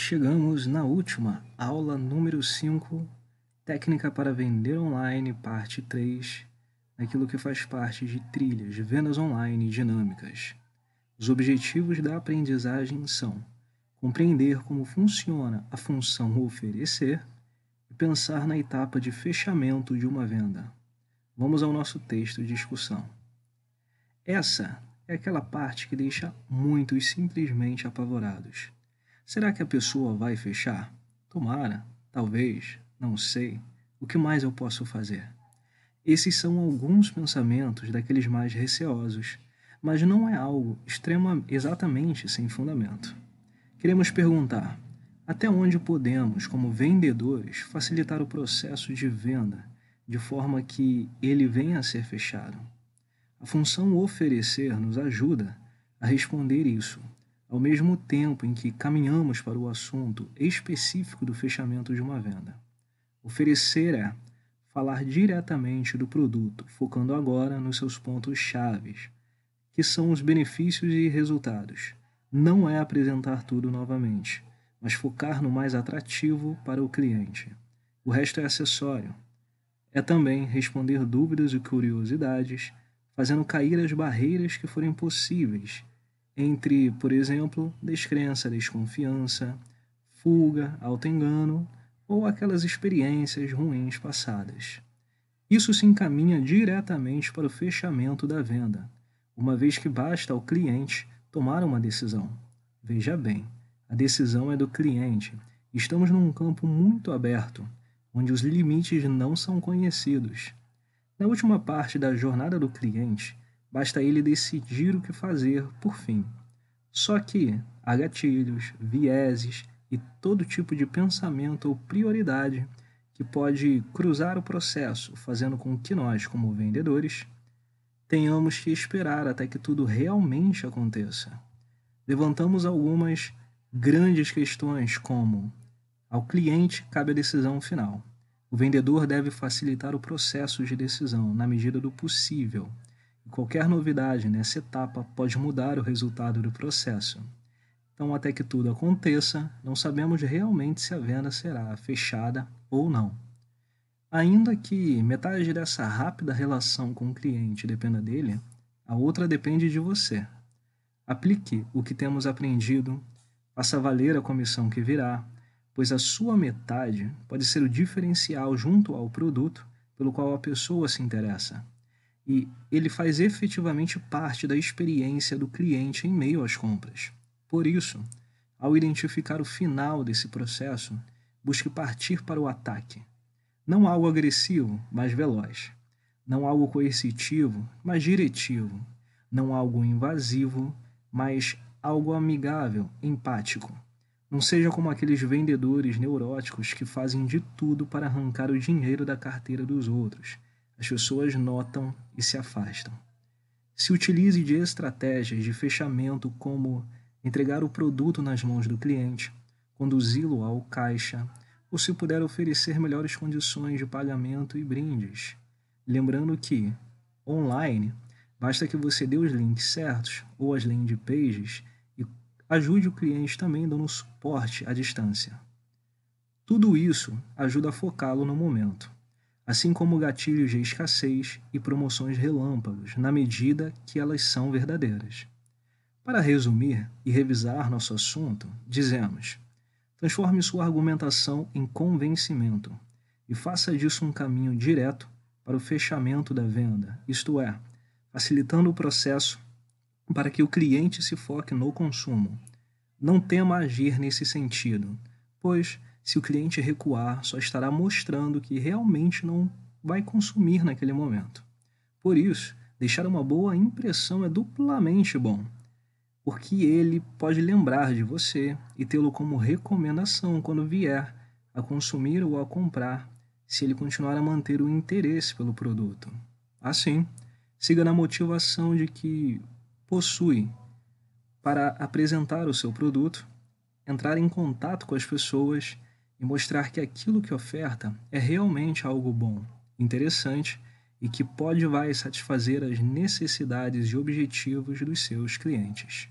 Chegamos na última, aula número 5, técnica para vender online, parte 3, aquilo que faz parte de trilhas, vendas online dinâmicas. Os objetivos da aprendizagem são compreender como funciona a função oferecer e pensar na etapa de fechamento de uma venda. Vamos ao nosso texto de discussão. Essa é aquela parte que deixa muitos simplesmente apavorados Será que a pessoa vai fechar? Tomara, talvez, não sei. O que mais eu posso fazer? Esses são alguns pensamentos daqueles mais receosos, mas não é algo extrema, exatamente sem fundamento. Queremos perguntar: até onde podemos, como vendedores, facilitar o processo de venda de forma que ele venha a ser fechado? A função oferecer nos ajuda a responder isso ao mesmo tempo em que caminhamos para o assunto específico do fechamento de uma venda. Oferecer é falar diretamente do produto, focando agora nos seus pontos chave que são os benefícios e resultados. Não é apresentar tudo novamente, mas focar no mais atrativo para o cliente. O resto é acessório. É também responder dúvidas e curiosidades, fazendo cair as barreiras que forem possíveis entre, por exemplo, descrença, desconfiança, fuga, autoengano ou aquelas experiências ruins passadas. Isso se encaminha diretamente para o fechamento da venda, uma vez que basta ao cliente tomar uma decisão. Veja bem, a decisão é do cliente. Estamos num campo muito aberto, onde os limites não são conhecidos. Na última parte da jornada do cliente, Basta ele decidir o que fazer, por fim. Só que há gatilhos, vieses e todo tipo de pensamento ou prioridade que pode cruzar o processo, fazendo com que nós, como vendedores, tenhamos que esperar até que tudo realmente aconteça. Levantamos algumas grandes questões, como: ao cliente cabe a decisão final. O vendedor deve facilitar o processo de decisão na medida do possível, Qualquer novidade nessa etapa pode mudar o resultado do processo. Então, até que tudo aconteça, não sabemos realmente se a venda será fechada ou não. Ainda que metade dessa rápida relação com o cliente dependa dele, a outra depende de você. Aplique o que temos aprendido, faça valer a comissão que virá, pois a sua metade pode ser o diferencial junto ao produto pelo qual a pessoa se interessa e ele faz efetivamente parte da experiência do cliente em meio às compras. Por isso, ao identificar o final desse processo, busque partir para o ataque. Não algo agressivo, mas veloz. Não algo coercitivo, mas diretivo. Não algo invasivo, mas algo amigável, empático. Não seja como aqueles vendedores neuróticos que fazem de tudo para arrancar o dinheiro da carteira dos outros as pessoas notam e se afastam. Se utilize de estratégias de fechamento como entregar o produto nas mãos do cliente, conduzi-lo ao caixa, ou se puder oferecer melhores condições de pagamento e brindes. Lembrando que, online, basta que você dê os links certos ou as landing pages e ajude o cliente também dando suporte à distância. Tudo isso ajuda a focá-lo no momento assim como gatilhos de escassez e promoções relâmpagos, na medida que elas são verdadeiras. Para resumir e revisar nosso assunto, dizemos: transforme sua argumentação em convencimento e faça disso um caminho direto para o fechamento da venda, isto é, facilitando o processo para que o cliente se foque no consumo. Não tema agir nesse sentido, pois se o cliente recuar, só estará mostrando que realmente não vai consumir naquele momento. Por isso, deixar uma boa impressão é duplamente bom, porque ele pode lembrar de você e tê-lo como recomendação quando vier a consumir ou a comprar, se ele continuar a manter o interesse pelo produto. Assim, siga na motivação de que possui para apresentar o seu produto, entrar em contato com as pessoas e mostrar que aquilo que oferta é realmente algo bom, interessante e que pode vai satisfazer as necessidades e objetivos dos seus clientes.